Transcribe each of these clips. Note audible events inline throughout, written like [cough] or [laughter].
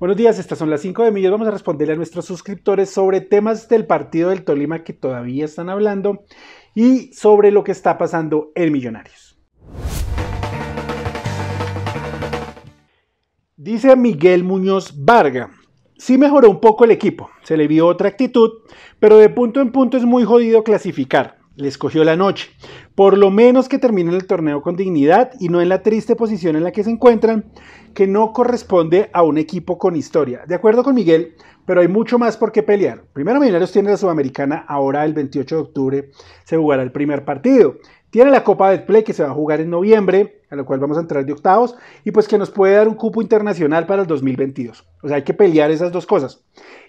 Buenos días, estas son las 5 de millones. Vamos a responderle a nuestros suscriptores sobre temas del partido del Tolima que todavía están hablando y sobre lo que está pasando en Millonarios. Dice Miguel Muñoz Varga. Sí mejoró un poco el equipo, se le vio otra actitud, pero de punto en punto es muy jodido clasificar le escogió la noche. Por lo menos que terminen el torneo con dignidad y no en la triste posición en la que se encuentran, que no corresponde a un equipo con historia. De acuerdo con Miguel, pero hay mucho más por qué pelear. Primero, Millonarios tiene la Sudamericana ahora el 28 de octubre, se jugará el primer partido. Tiene la Copa de Play que se va a jugar en noviembre, a la cual vamos a entrar de octavos, y pues que nos puede dar un cupo internacional para el 2022. O sea, hay que pelear esas dos cosas.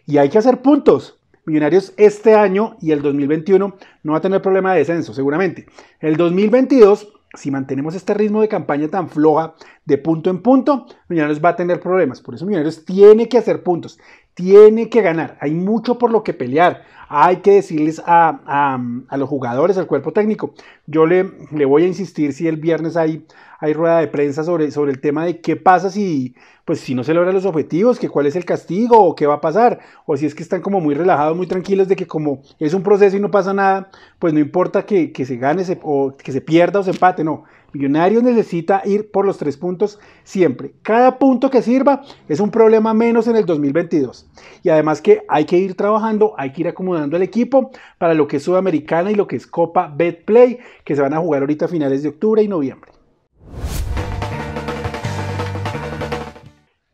Y hay que hacer puntos. Millonarios este año y el 2021 no va a tener problema de descenso, seguramente. El 2022, si mantenemos este ritmo de campaña tan floja de punto en punto, Millonarios va a tener problemas. Por eso Millonarios tiene que hacer puntos, tiene que ganar. Hay mucho por lo que pelear, hay que decirles a, los jugadores, al cuerpo técnico. Yo le, le voy a insistir si el viernes hay, hay rueda de prensa sobre, sobre el tema de qué pasa si, pues, si no se logran los objetivos, que cuál es el castigo o qué va a pasar, o si es que están como muy relajados, muy tranquilos de que como es un proceso y no pasa nada, pues no importa que, se gane o que se pierda o se empate, no. Millonarios necesita ir por los tres puntos siempre. Cada punto que sirva es un problema menos en el 2022. Y además que hay que ir trabajando, hay que ir acomodando dando el equipo para lo que es Sudamericana y lo que es Copa Betplay, que se van a jugar ahorita a finales de octubre y noviembre.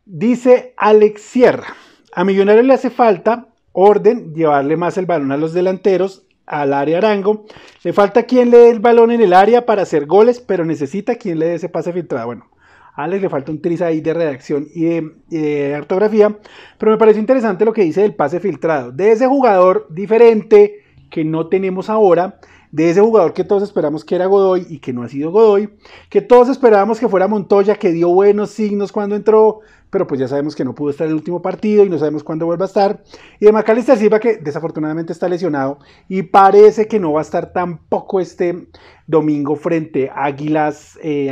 Dice Alex Sierra, a Millonarios le hace falta orden, llevarle más el balón a los delanteros, al área Arango. Le falta quien le dé el balón en el área para hacer goles, pero necesita quien le dé ese pase filtrado. Bueno, a Alex le falta un tris ahí de redacción y de, ortografía, pero me parece interesante lo que dice del pase filtrado, de ese jugador diferente que no tenemos ahora, de ese jugador que todos esperamos que era Godoy y que no ha sido Godoy, que todos esperábamos que fuera Montoya, que dio buenos signos cuando entró, pero pues ya sabemos que no pudo estar el último partido y no sabemos cuándo vuelva a estar, y de Macalister Silva que desafortunadamente está lesionado y parece que no va a estar tampoco este domingo frente a Águilas eh,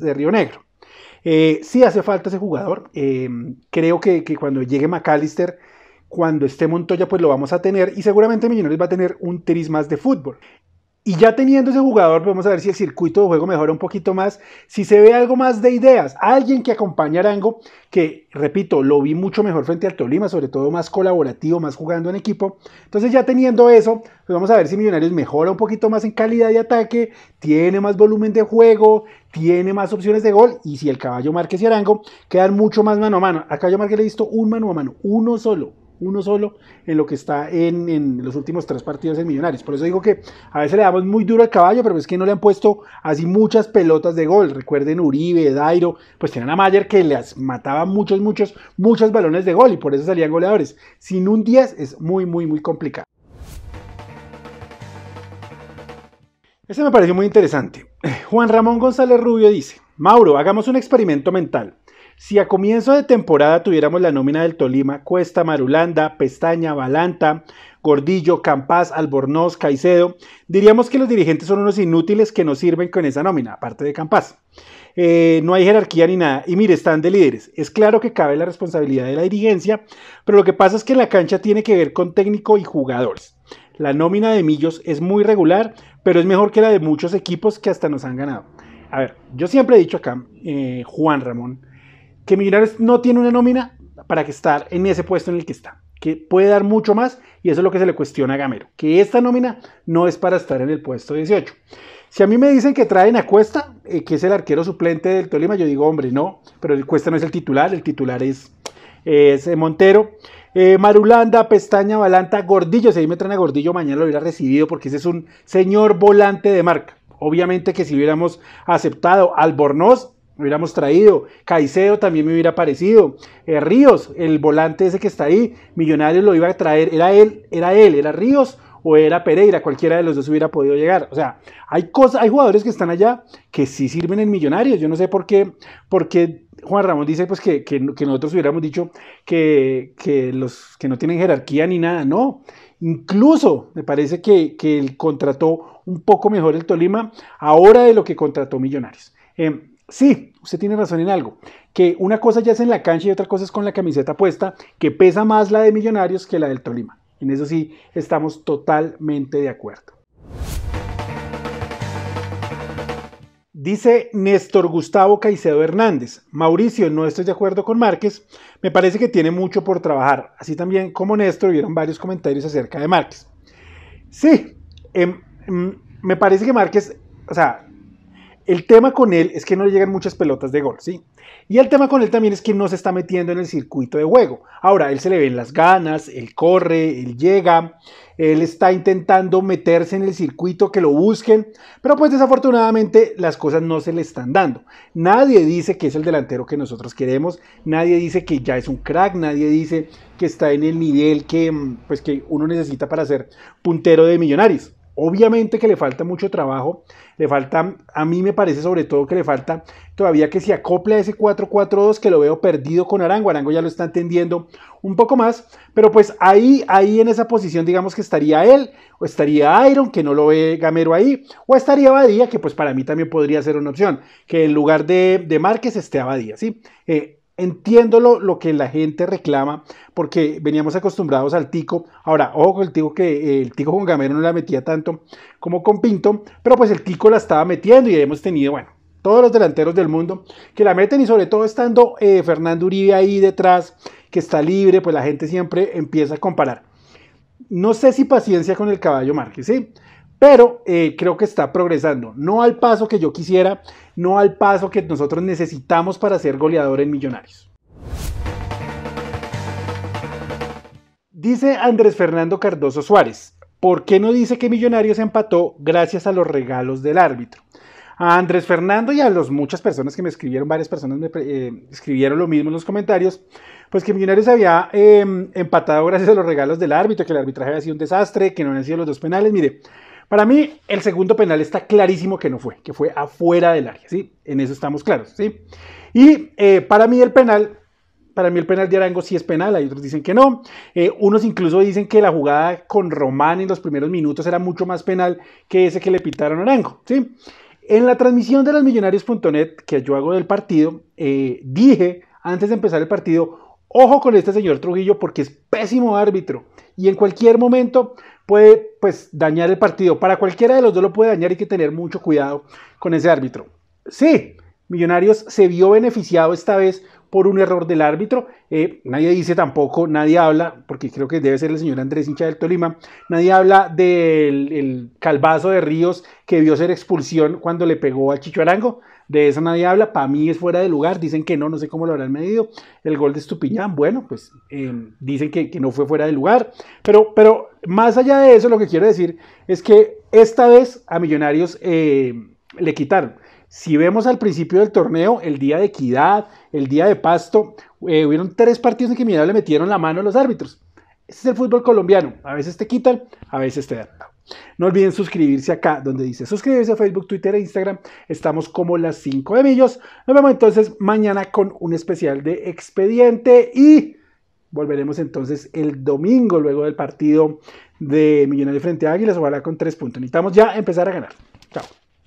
de Río Negro. Eh, sí hace falta ese jugador. Em, creo que, que, cuando llegue McAllister, cuando esté Montoya, pues lo vamos a tener. Y seguramente Millonarios va a tener un tris más de fútbol. Y ya teniendo ese jugador, vamos a ver si el circuito de juego mejora un poquito más, si se ve algo más de ideas, alguien que acompañe a Arango, que repito, lo vi mucho mejor frente al Tolima, sobre todo más colaborativo, más jugando en equipo. Entonces ya teniendo eso, pues vamos a ver si Millonarios mejora un poquito más en calidad de ataque, tiene más volumen de juego, tiene más opciones de gol, y si el caballo Márquez y Arango quedan mucho más mano a mano. A caballo Márquez le he visto un mano a mano, uno solo uno solo en lo que está en, los últimos tres partidos en Millonarios. Por eso digo que a veces le damos muy duro al caballo, pero es que no le han puesto así muchas pelotas de gol. Recuerden Uribe, Dairo, pues tenían a Mayer que les mataba muchos, muchos, muchos balones de gol y por eso salían goleadores. Sin un 10 es muy, muy, muy complicado. Este me pareció muy interesante. Eh, Juan Ramón González Rubio dice, Mauro, hagamos un experimento mental. Si a comienzo de temporada tuviéramos la nómina del Tolima, Cuesta, Marulanda, Pestaña, Balanta, Gordillo, Campás, Albornoz, Caicedo, diríamos que los dirigentes son unos inútiles que no sirven con esa nómina, aparte de Campás. Eh, no hay jerarquía ni nada. Y mire, están de líderes. Es claro que cabe la responsabilidad de la dirigencia, pero lo que pasa es que la cancha tiene que ver con técnico y jugadores. La nómina de Millos es muy regular, pero es mejor que la de muchos equipos que hasta nos han ganado. A ver, yo siempre he dicho acá, eh, Juan Ramón, que Millonarios no tiene una nómina para que estar en ese puesto en el que está, que puede dar mucho más y eso es lo que se le cuestiona a Gamero, que esta nómina no es para estar en el puesto 18. Si a mí me dicen que traen a Cuesta, eh, que es el arquero suplente del Tolima, yo digo, hombre, no, pero Cuesta no es el titular, el titular es, eh, Montero. Eh, Marulanda, Pestaña, Balanta, Gordillo, si ahí me traen a Gordillo mañana lo hubiera recibido porque ese es un señor volante de marca. Obviamente que si hubiéramos aceptado Albornoz, hubiéramos traído. Caicedo también me hubiera parecido. Eh, Ríos, el volante ese que está ahí, Millonarios lo iba a traer. Era él, era él, era Ríos o era Pereira, cualquiera de los dos hubiera podido llegar. O sea, hay cosas, hay jugadores que están allá que sí sirven en Millonarios. Yo no sé por qué, porque Juan Ramón dice pues que, que, nosotros hubiéramos dicho que, que, los que no tienen jerarquía ni nada. No. Incluso me parece que, él contrató un poco mejor el Tolima ahora de lo que contrató Millonarios. Em, Sí, usted tiene razón en algo, que una cosa ya es en la cancha y otra cosa es con la camiseta puesta, que pesa más la de Millonarios que la del Tolima. En eso sí, estamos totalmente de acuerdo. Dice Néstor Gustavo Caicedo Hernández, Mauricio, no estoy de acuerdo con Márquez, me parece que tiene mucho por trabajar. Así también como Néstor, vieron varios comentarios acerca de Márquez. Sí, em, mm, me parece que Márquez, o sea, el tema con él es que no le llegan muchas pelotas de gol, ¿sí? Y el tema con él también es que no se está metiendo en el circuito de juego. Ahora, él se le ven las ganas, él corre, él llega, él está intentando meterse en el circuito, que lo busquen, pero pues desafortunadamente las cosas no se le están dando. Nadie dice que es el delantero que nosotros queremos, nadie dice que ya es un crack, nadie dice que está en el nivel que, mm, pues, que uno necesita para ser puntero de millonarios. Obviamente que le falta mucho trabajo, le falta, a mí me parece sobre todo que le falta todavía que se acople a ese 4-4-2 que lo veo perdido con Arango, Arango ya lo está entendiendo un poco más, pero pues ahí, ahí en esa posición digamos que estaría él, o estaría Iron, que no lo ve Gamero ahí, o estaría Abadía, que pues para mí también podría ser una opción, que en lugar de, de Márquez esté Abadía, ¿sí? Eh, Entiendo lo, que la gente reclama, porque veníamos acostumbrados al tico. Ahora, ojo el tico que eh, el tico con Gamero no la metía tanto como con Pinto, pero pues el tico la estaba metiendo y hemos tenido, bueno, todos los delanteros del mundo que la meten y sobre todo estando eh, Fernando Uribe ahí detrás, que está libre, pues la gente siempre empieza a comparar. No sé si paciencia con el caballo Márquez, ¿sí? pero eh, creo que está progresando. No al paso que yo quisiera, no al paso que nosotros necesitamos para ser goleador en Millonarios. Dice Andrés Fernando Cardoso Suárez, ¿por qué no dice que Millonarios empató gracias a los regalos del árbitro? A Andrés Fernando y a las muchas personas que me escribieron, varias personas me eh, escribieron lo mismo en los comentarios, pues que Millonarios había em, empatado [laughs] gracias a los regalos del árbitro, que el arbitraje había sido un desastre, que no habían sido los dos penales. Mire, para mí, el segundo penal está clarísimo que no fue, que fue afuera del área, ¿sí? En eso estamos claros, ¿sí? Y eh, para mí el penal, para mí el penal de Arango sí es penal, hay otros dicen que no. Eh, unos incluso dicen que la jugada con Román en los primeros minutos era mucho más penal que ese que le pitaron a Arango, ¿sí? En la transmisión de losmillonarios.net que yo hago del partido, eh, dije antes de empezar el partido, ojo con este señor Trujillo porque es pésimo árbitro y en cualquier momento puede pues dañar el partido. Para cualquiera de los dos lo puede dañar, hay que tener mucho cuidado con ese árbitro. Sí, Millonarios se vio beneficiado esta vez por un error del árbitro. Eh, nadie dice tampoco, nadie habla, porque creo que debe ser el señor Andrés hincha del Tolima, nadie habla del el calvazo de Ríos que vio ser expulsión cuando le pegó a Chicho de eso nadie habla, para mí es fuera de lugar, dicen que no, no sé cómo lo habrán medido, el gol de Estupiñán, bueno, pues em, dicen que, no fue fuera de lugar, pero, pero más allá de eso lo que quiero decir es que esta vez a Millonarios em, le quitaron. Si vemos al principio del torneo, el día de equidad, el día de pasto, hubo eh, hubieron tres partidos en que Millonarios le metieron la mano a los árbitros. Ese es el fútbol colombiano. A veces te quitan, a veces te dan. No olviden suscribirse acá, donde dice suscribirse a Facebook, Twitter e Instagram. Estamos como las 5 de millos. Nos vemos entonces mañana con un especial de expediente y volveremos entonces el domingo luego del partido de Millonarios frente a Águilas. Ojalá con tres puntos. Necesitamos ya empezar a ganar. Chao.